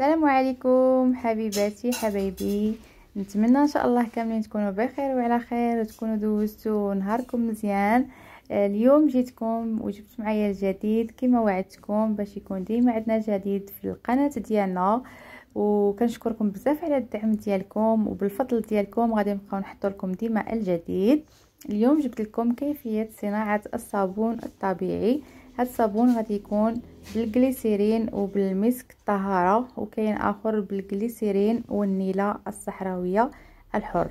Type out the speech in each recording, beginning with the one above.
السلام عليكم حبيباتي حبايبي نتمنى ان شاء الله كاملين تكونوا بخير وعلى خير وتكونوا دوزتوا نهاركم مزيان آه، اليوم جيتكم وجبت معايا الجديد كما وعدتكم باش يكون ديما عندنا جديد في القناه ديالنا وكنشكركم بزاف على الدعم ديالكم وبالفضل ديالكم غادي نبقاو نحط لكم ديما الجديد اليوم جبت لكم كيفيه صناعه الصابون الطبيعي هاد الصابون غادي يكون بالجليسيرين وبالمسك الطهاره وكاين اخر بالجليسيرين والنيله الصحراويه الحر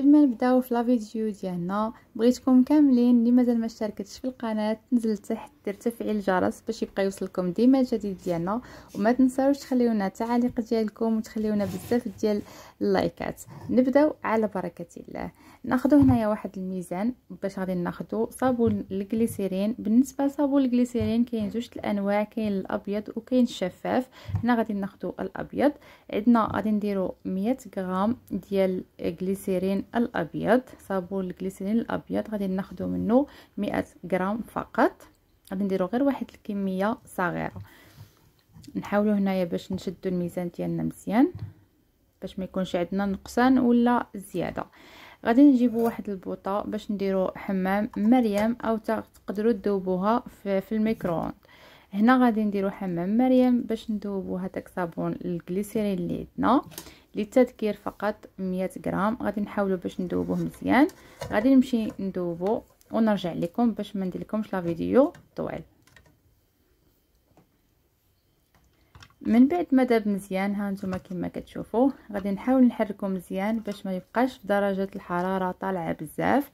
قبل ما نبداو في لا فيديو ديالنا بغيتكم كاملين اللي مازال ما اشتركتش في القناه تنزل تحت دير تفعيل الجرس باش يبقى يوصلكم ديما الجديد ديالنا وما تنساوش تخليونا التعاليق ديالكم وتخليونا بزاف ديال اللايكات نبداو على بركه الله ناخذ هنايا واحد الميزان باش غادي ناخذ صابون الجليسيرين بالنسبه لصابون الجليسيرين كاين زوج الانواع كاين الابيض وكاين الشفاف هنا غادي ناخذ الابيض عندنا غادي نديرو 100 غرام ديال الجليسيرين الابيض صابون الجليسيرين الابيض الابيض غادي ناخذ منه 100 غرام فقط غادي نديرو غير واحد الكميه صغيره نحاولوا هنايا باش نشدوا الميزان ديالنا مزيان باش ما يكونش عندنا نقصان ولا زياده غادي نجيبوا واحد البوطه باش نديرو حمام مريم او تقدروا تذوبوها في, في الميكرووند هنا غادي نديرو حمام مريم باش نذوبوا هذاك صابون الكليسيرين اللي عندنا للتذكير فقط 100 غرام غادي نحاولوا باش ندوبوه مزيان غادي نمشي ندوبو ونرجع لكم باش ما لكمش لا فيديو طويل من بعد ما داب مزيان ها نتوما كما كتشوفوا غادي نحاول نحركو مزيان باش ما يبقاش درجه الحراره طالعه بزاف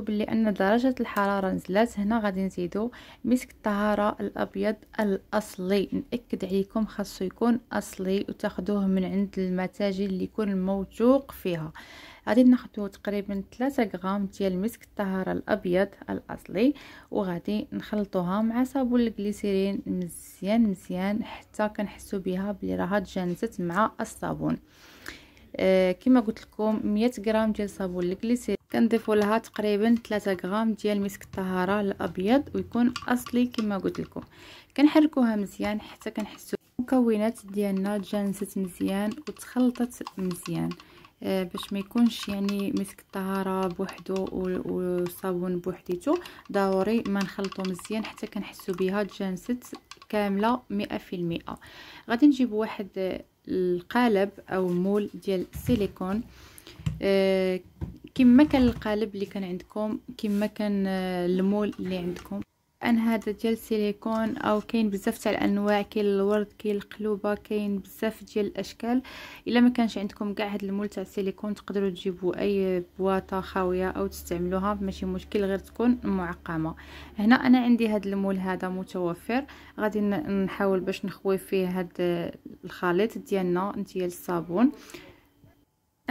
بلي ان درجه الحراره نزلات هنا غادي نزيدو مسك الطهاره الابيض الاصلي ناكد عليكم خاصو يكون اصلي وتاخدوه من عند المتاجر اللي يكون موثوق فيها غادي ناخذ تقريبا 3 غرام ديال مسك الطهاره الابيض الاصلي وغادي نخلطوها مع صابون الجليسيرين مزيان مزيان حتى كنحسو بها بلي راها تجانست مع الصابون آه كما قلت لكم 100 غرام ديال صابون الجليسيرين كنضيفوا لها تقريبا 3 غرام ديال مسك الطهاره الابيض ويكون اصلي كما قلت لكم كنحركوها مزيان حتى كنحسوا المكونات ديالنا تجانست مزيان وتخلطت مزيان آه باش ما يكونش يعني مسك الطهاره بوحدو والصابون بوحديتو ضروري ما نخلطو مزيان حتى كنحسوا بها تجانست كامله مئة في المئة غادي نجيب واحد القالب او مول ديال السيليكون آه كما كان القالب اللي كان عندكم كما كان آه، المول اللي عندكم ان هذا ديال السيليكون او كاين بزاف تاع الانواع كاين الورد كاين القلوبه كاين بزاف ديال الاشكال الا ما كانش عندكم كاع هذا المول تاع السيليكون تقدروا تجيبوا اي بواطه خاويه او تستعملوها ماشي مشكل غير تكون معقمه هنا انا عندي هذا المول هذا متوفر غادي نحاول باش نخوي فيه هذا آه، الخليط ديالنا ديال الصابون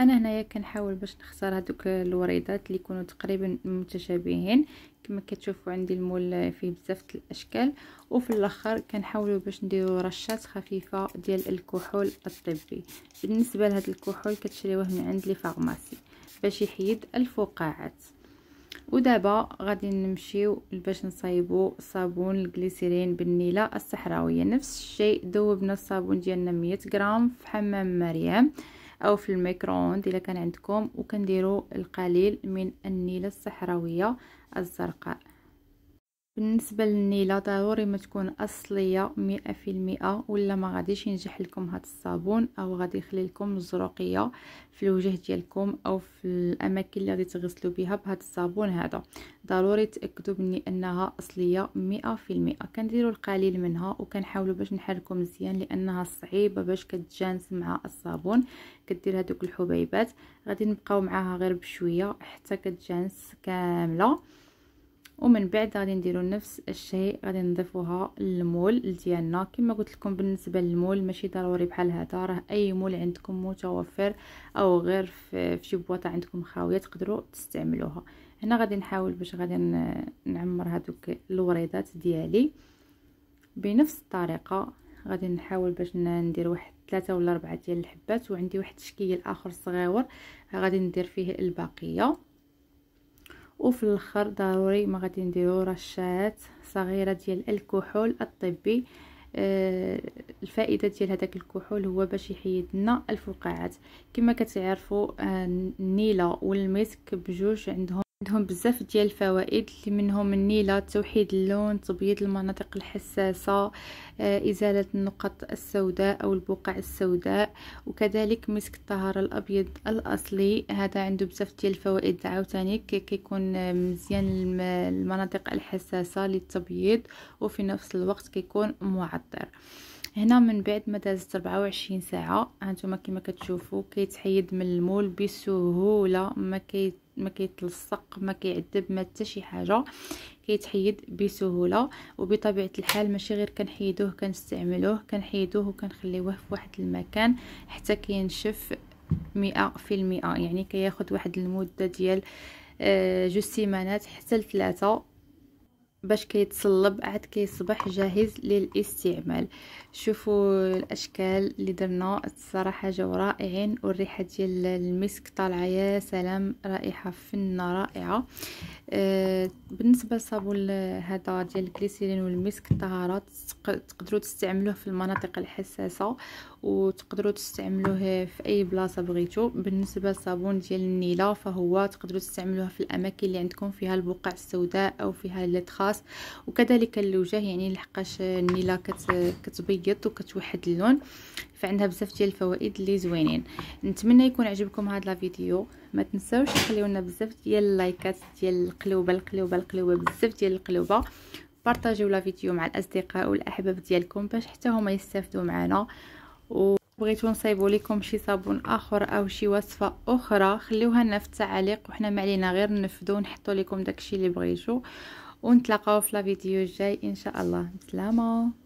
انا هنايا كنحاول باش نختار هذوك الوريدات اللي يكونوا تقريبا متشابهين كما كتشوفوا عندي المول فيه بزاف الاشكال وفي الاخر كنحاولوا باش نديروا رشات خفيفه ديال الكحول الطبي بالنسبه لهذا الكحول كتشريوه من عند لي فارماسي باش يحيد الفقاعات ودابا غادي نمشيو باش نصايبو صابون الجليسيرين بالنيله الصحراويه نفس الشيء ذوبنا الصابون ديالنا 100 غرام في حمام مريم او في الميكرووند الا كان عندكم وكنديروا القليل من النيله الصحراويه الزرقاء بالنسبه للنيله ضروري ما تكون اصليه مئة في المئة ولا ما غاديش ينجح لكم هذا الصابون او غادي يخلي لكم الزروقيه في الوجه ديالكم او في الاماكن اللي غادي تغسلوا بها بهذا الصابون هذا ضروري تاكدوا مني انها اصليه مئة في المئة كنديروا القليل منها وكنحاولوا باش نحركوا مزيان لانها صعيبه باش كتجانس مع الصابون كدير هذوك الحبيبات غادي نبقاو معاها غير بشويه حتى كتجانس كامله ومن بعد غادي نديرو نفس الشيء غادي نضيفوها للمول ديالنا كما قلت لكم بالنسبه للمول ماشي ضروري بحال هذا راه اي مول عندكم متوفر او غير في شي بواطه عندكم خاويه تقدروا تستعملوها هنا غادي نحاول باش غادي نعمر هذوك الوريدات ديالي بنفس الطريقه غادي نحاول باش ندير واحد ثلاثة ولا أربعة ديال الحبات وعندي واحد الشكيل اخر صغيور غادي ندير فيه البقيه وفي الاخر ضروري ما غادي نديرو رشات صغيره ديال الكحول الطبي آه، الفائده ديال هذاك الكحول هو باش يحيد لنا الفقاعات كما كتعرفوا آه، النيله والمسك بجوج عندهم عندهم بزاف ديال الفوائد اللي منهم النيله توحيد اللون تبييض المناطق الحساسه آه، ازاله النقط السوداء او البقع السوداء وكذلك مسك الطهاره الابيض الاصلي هذا عنده بزاف ديال الفوائد عاوتاني كيكون آه، مزيان المناطق الحساسه للتبييض وفي نفس الوقت كيكون معطر هنا من بعد ما دازت 24 ساعه هانتوما كما كتشوفوا كيتحيد من المول بسهوله ما كي ما كيتلصق ما كيعذب ما حتى شي حاجه كيتحيد بسهوله وبطبيعه الحال ماشي غير كنحيدوه كنستعملوه كنحيدوه وكنخليوه في واحد المكان حتى كينشف مئة في المئة يعني كياخد واحد المده ديال آه، جوج سيمانات حتى لثلاثه باش كيتصلب عاد كيصبح جاهز للاستعمال شوفوا الاشكال اللي درنا الصراحه جاوا رائعين والريحه ديال المسك طالعه يا سلام رائحه فنه رائعه آه بالنسبه لصابون هذا ديال الكليسيرين والمسك الطهارات تقدروا تستعملوه في المناطق الحساسه وتقدروا تستعملوه في اي بلاصه بغيتو بالنسبه لصابون ديال النيله فهو تقدروا تستعملوه في الاماكن اللي عندكم فيها البقع السوداء او فيها لتخاص الراس وكذلك الوجه يعني لحقاش النيله كتبيض وكتوحد اللون فعندها بزاف ديال الفوائد اللي زوينين نتمنى يكون عجبكم هاد لا فيديو ما تنساوش تخليونا بزاف ديال اللايكات ديال القلوبه القلوبه القلوبه بزاف ديال القلوبه بارطاجيو لا فيديو مع الاصدقاء والاحباب ديالكم باش حتى هما يستافدوا معنا و بغيتو نصايبوا لكم شي صابون اخر او شي وصفه اخرى خليوها لنا في التعاليق وحنا ما علينا غير ننفذوا ونحطوا لكم داكشي اللي بغيتو ونتلاقاو في فيديو الجاي ان شاء الله بسلامه